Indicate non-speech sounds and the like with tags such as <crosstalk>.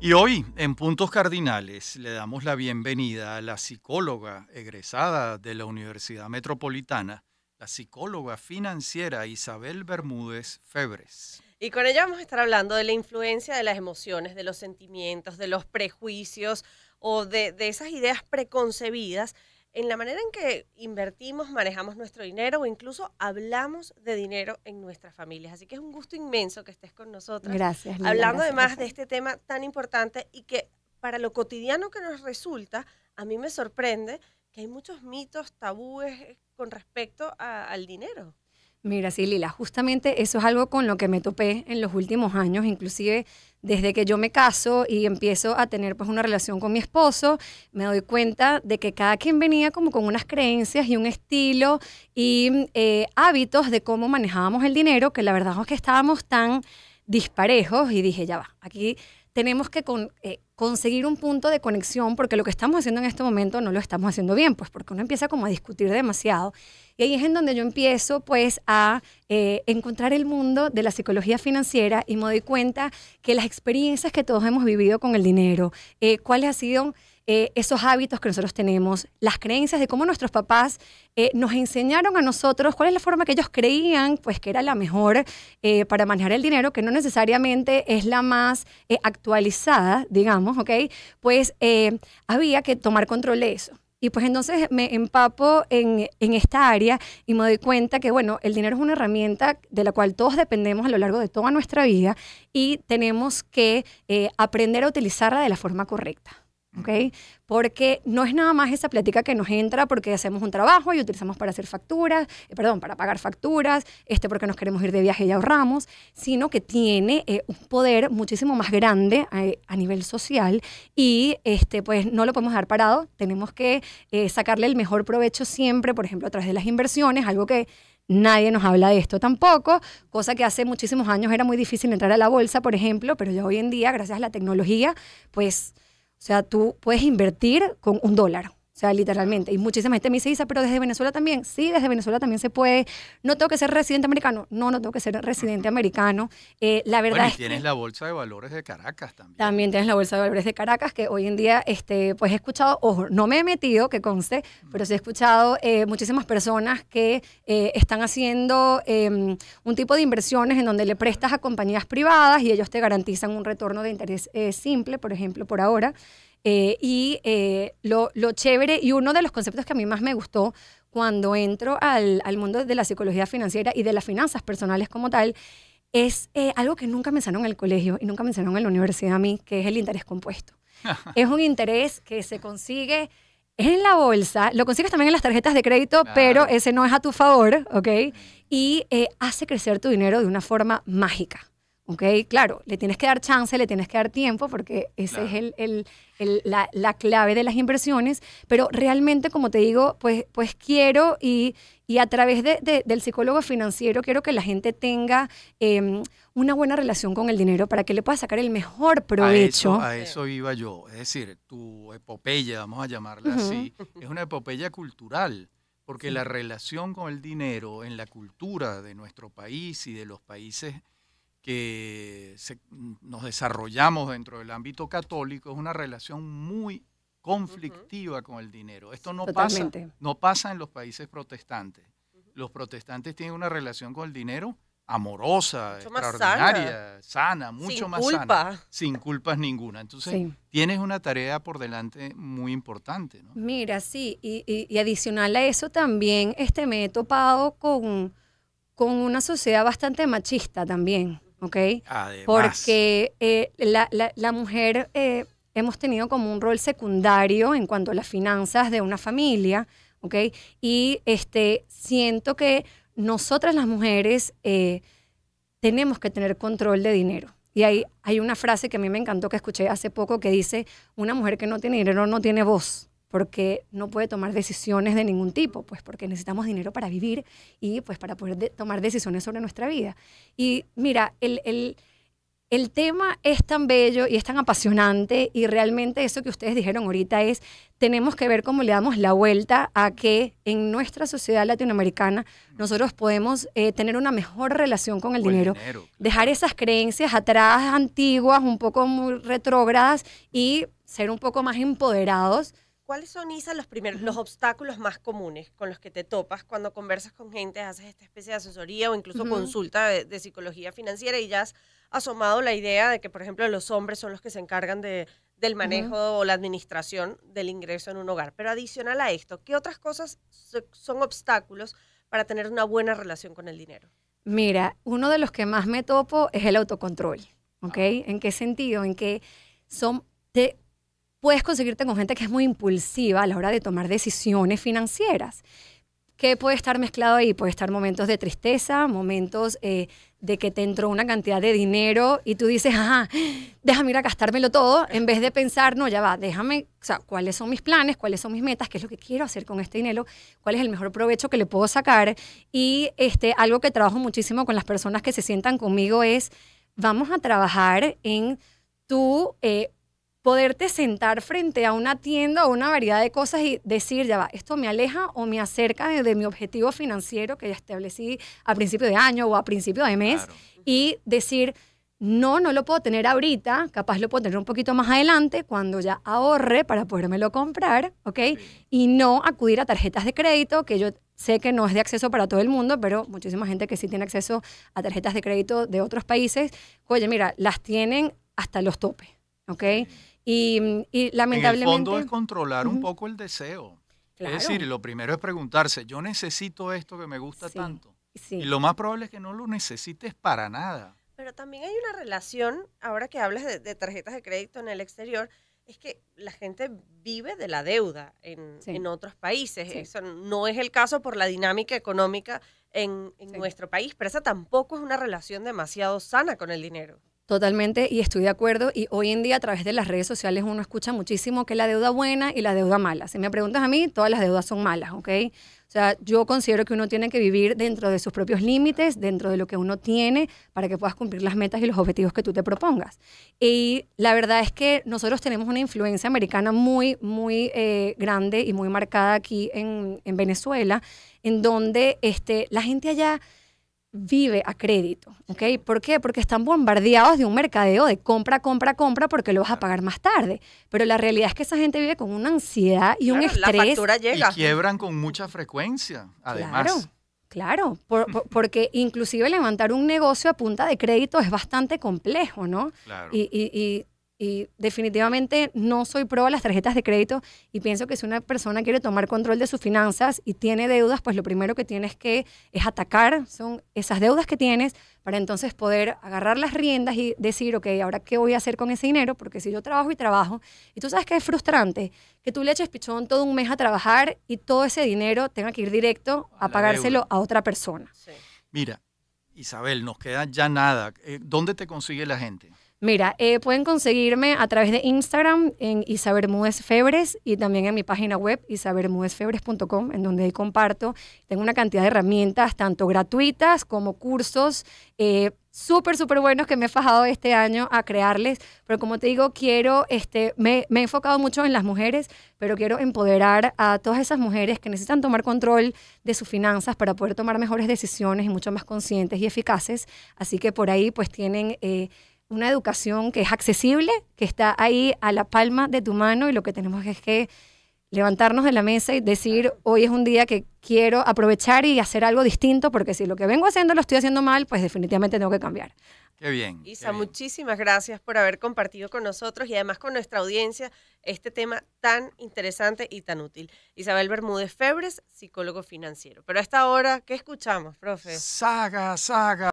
Y hoy, en Puntos Cardinales, le damos la bienvenida a la psicóloga egresada de la Universidad Metropolitana, la psicóloga financiera Isabel Bermúdez Febres. Y con ella vamos a estar hablando de la influencia de las emociones, de los sentimientos, de los prejuicios o de, de esas ideas preconcebidas en la manera en que invertimos, manejamos nuestro dinero o incluso hablamos de dinero en nuestras familias. Así que es un gusto inmenso que estés con nosotros. Gracias. hablando además de este tema tan importante y que para lo cotidiano que nos resulta, a mí me sorprende que hay muchos mitos, tabúes eh, con respecto al dinero. Mira, sí, Lila, justamente eso es algo con lo que me topé en los últimos años, inclusive desde que yo me caso y empiezo a tener pues una relación con mi esposo, me doy cuenta de que cada quien venía como con unas creencias y un estilo y eh, hábitos de cómo manejábamos el dinero, que la verdad es que estábamos tan disparejos y dije, ya va, aquí tenemos que eh, conseguir un punto de conexión porque lo que estamos haciendo en este momento no lo estamos haciendo bien, pues porque uno empieza como a discutir demasiado y ahí es en donde yo empiezo pues a eh, encontrar el mundo de la psicología financiera y me doy cuenta que las experiencias que todos hemos vivido con el dinero, eh, cuáles han sido eh, esos hábitos que nosotros tenemos, las creencias de cómo nuestros papás nos enseñaron a nosotros cuál es la forma que ellos creían pues que era la mejor para manejar el dinero, que no necesariamente es la más actualizada, digamos, ¿ok? Pues había que tomar control de eso. Y pues entonces me empapo en, esta área y me doy cuenta que, bueno, el dinero es una herramienta de la cual todos dependemos a lo largo de toda nuestra vida y tenemos que eh, aprender a utilizarla de la forma correcta. ¿ok? Porque no es nada más esa plática que nos entra porque hacemos un trabajo y utilizamos para hacer facturas, eh, perdón, para pagar facturas, este porque nos queremos ir de viaje y ahorramos, sino que tiene eh, un poder muchísimo más grande eh, a, nivel social y este, pues no lo podemos dar parado, tenemos que sacarle el mejor provecho siempre, por ejemplo, a través de las inversiones, algo que Nadie nos habla de esto tampoco, cosa que hace muchísimos años era muy difícil entrar a la bolsa, por ejemplo, pero ya hoy en día, gracias a la tecnología, pues o sea, tú puedes invertir con un dólar, o sea, literalmente. Y muchísima gente me dice, pero desde Venezuela también. Sí, desde Venezuela también se puede. No tengo que ser residente americano. No, no tengo que ser residente americano. Eh, la verdad bueno, y tienes la bolsa de valores de Caracas también. También tienes la bolsa de valores de Caracas, que hoy en día, este, pues he escuchado, ojo, no me he metido, que conste, mm. pero sí he escuchado eh, muchísimas personas que eh, están haciendo em, un tipo de inversiones en donde le prestas a compañías privadas y ellos te garantizan un retorno de interés simple, por ejemplo, por ahora. Eh, y eh, lo, chévere y uno de los conceptos que a mí más me gustó cuando entro al, mundo de la psicología financiera y de las finanzas personales como tal, es eh, algo que nunca me enseñaron en el colegio y nunca me enseñaron en la universidad a mí, que es el interés compuesto. <laughs> es un interés que se consigue en la bolsa, lo consigues también en las tarjetas de crédito, pero ese no es a tu favor, ¿ok? Mm. Y hace crecer tu dinero de una forma mágica. ¿ok? Claro, le tienes que dar chance, le tienes que dar tiempo, porque esa es la, clave de las inversiones, pero realmente, como te digo, pues, pues quiero y, a través del psicólogo financiero quiero que la gente tenga em, una buena relación con el dinero para que le pueda sacar el mejor provecho. A eso, iba yo, es decir, tu epopeya, vamos a llamarla así, es una epopeya cultural. Porque la relación con el dinero en la cultura de nuestro país y de los países que mm, nos desarrollamos dentro del ámbito católico es una relación muy conflictiva con el dinero. Esto no pasa, no pasa en los países protestantes. Los protestantes tienen una relación con el dinero amorosa, extraordinaria, sana. mucho más sana, sin culpas ninguna. Entonces, tienes una tarea por delante muy importante. Mira, sí, y, y, adicional a eso también este, me he topado con, con una sociedad bastante machista también. Porque eh, la, mujer eh, hemos tenido como un rol secundario en cuanto a las finanzas de una familia, Y este, siento que nosotras las mujeres eh, tenemos que tener control de dinero. Y hay, hay una frase que a mí me encantó que escuché hace poco que dice, una mujer que no tiene dinero no tiene voz porque no puede tomar decisiones de ningún tipo, pues porque necesitamos dinero para vivir y pues para poder tomar decisiones sobre nuestra vida. Y mira, el, el, el tema es tan bello y es tan apasionante y realmente eso que ustedes dijeron ahorita es, tenemos que ver cómo le damos la vuelta a que en nuestra sociedad latinoamericana nosotros podemos eh, tener una mejor relación con el dinero, dejar esas creencias atrás antiguas, un poco muy retrógradas y ser un poco más empoderados ¿Cuáles son, Isa, los primeros, los obstáculos más comunes con los que te topas cuando conversas con gente, haces esta especie de asesoría o incluso consulta de, psicología financiera y ya has asomado la idea de que, por ejemplo, los hombres son los que se encargan del manejo o la administración del ingreso en un hogar? Pero adicional a esto, ¿qué otras cosas son obstáculos para tener una buena relación con el dinero? Mira, uno de los que más me topo es el autocontrol, ¿ok? Ah. ¿En qué sentido? En qué son, puedes conseguirte con gente que es muy impulsiva a la hora de tomar decisiones financieras. ¿Qué puede estar mezclado ahí? Puede estar momentos de tristeza, momentos eh, de que te entró una cantidad de dinero y tú dices, ajá, déjame ir a gastármelo todo, en vez de pensar, no, ya va, déjame, o sea, cuáles son mis planes, cuáles son mis metas, qué es lo que quiero hacer con este dinero, cuál es el mejor provecho que le puedo sacar. Y este, algo que trabajo muchísimo con las personas que se sientan conmigo es, vamos a trabajar en tu eh, poderte sentar frente a una tienda o una variedad de cosas y decir, ya va, esto me aleja o me acerca de, mi objetivo financiero que ya establecí a principio de año o a principio de mes y decir, no, no lo puedo tener ahorita, capaz lo puedo tener un poquito más adelante cuando ya ahorre para podérmelo comprar, ¿ok? Y no acudir a tarjetas de crédito, que yo sé que no es de acceso para todo el mundo, pero muchísima gente que sí tiene acceso a tarjetas de crédito de otros países, oye, mira, las tienen hasta los topes, ¿ok? Y, lamentablemente... En el fondo es controlar un poco el deseo. Es decir, lo primero es preguntarse, yo necesito esto que me gusta tanto. Y lo más probable es que no lo necesites para nada. Pero también hay una relación, ahora que hablas de, tarjetas de crédito en el exterior, es que la gente vive de la deuda en, otros países. Eso no es el caso por la dinámica económica en, nuestro país, pero esa tampoco es una relación demasiado sana con el dinero. Totalmente, y estoy de acuerdo. Y hoy en día, a través de las redes sociales, uno escucha muchísimo que la deuda buena y la deuda mala. Si me preguntas a mí, todas las deudas son malas, ¿ok? O sea, yo considero que uno tiene que vivir dentro de sus propios límites, dentro de lo que uno tiene, para que puedas cumplir las metas y los objetivos que tú te propongas. Y la verdad es que nosotros tenemos una influencia americana muy, muy eh, grande y muy marcada aquí en, en Venezuela, en donde este, la gente allá vive a crédito, ¿ok? ¿Por qué? Porque están bombardeados de un mercadeo de compra, compra, compra, porque lo vas a pagar más tarde. Pero la realidad es que esa gente vive con una ansiedad y un estrés. La factura llega. Y quiebran con mucha frecuencia, además. Claro. Claro, porque inclusive levantar un negocio a punta de crédito es bastante complejo, ¿no? Claro. y y definitivamente no soy pro a las tarjetas de crédito y pienso que si una persona quiere tomar control de sus finanzas y tiene deudas, pues lo primero que tienes que es atacar son esas deudas que tienes para entonces poder agarrar las riendas y decir, ok, ahora qué voy a hacer con ese dinero, porque si yo trabajo y trabajo, y tú sabes que es frustrante que tú le eches pichón todo un mes a trabajar y todo ese dinero tenga que ir directo a, pagárselo a otra persona. Mira, Isabel, nos queda ya nada. Eh, ¿Dónde te consigue la gente? Mira, eh, pueden conseguirme a través de Instagram en Isabel Febres y también en mi página web isabermuesfebres.com, en donde comparto. Tengo una cantidad de herramientas, tanto gratuitas como cursos. Eh, súper, súper buenos que me he fajado este año a crearles. Pero como te digo, quiero, este, me, he enfocado mucho en las mujeres, pero quiero empoderar a todas esas mujeres que necesitan tomar control de sus finanzas para poder tomar mejores decisiones y mucho más conscientes y eficaces. Así que por ahí pues tienen... Eh, una educación que es accesible, que está ahí a la palma de tu mano y lo que tenemos es que levantarnos de la mesa y decir, hoy es un día que quiero aprovechar y hacer algo distinto, porque si lo que vengo haciendo lo estoy haciendo mal, pues definitivamente tengo que cambiar. Qué bien. Isa, muchísimas gracias por haber compartido con nosotros y además con nuestra audiencia este tema tan interesante y tan útil. Isabel Bermúdez Febres, psicólogo financiero. Pero a esta hora, ¿qué escuchamos, profe? Saga, saga.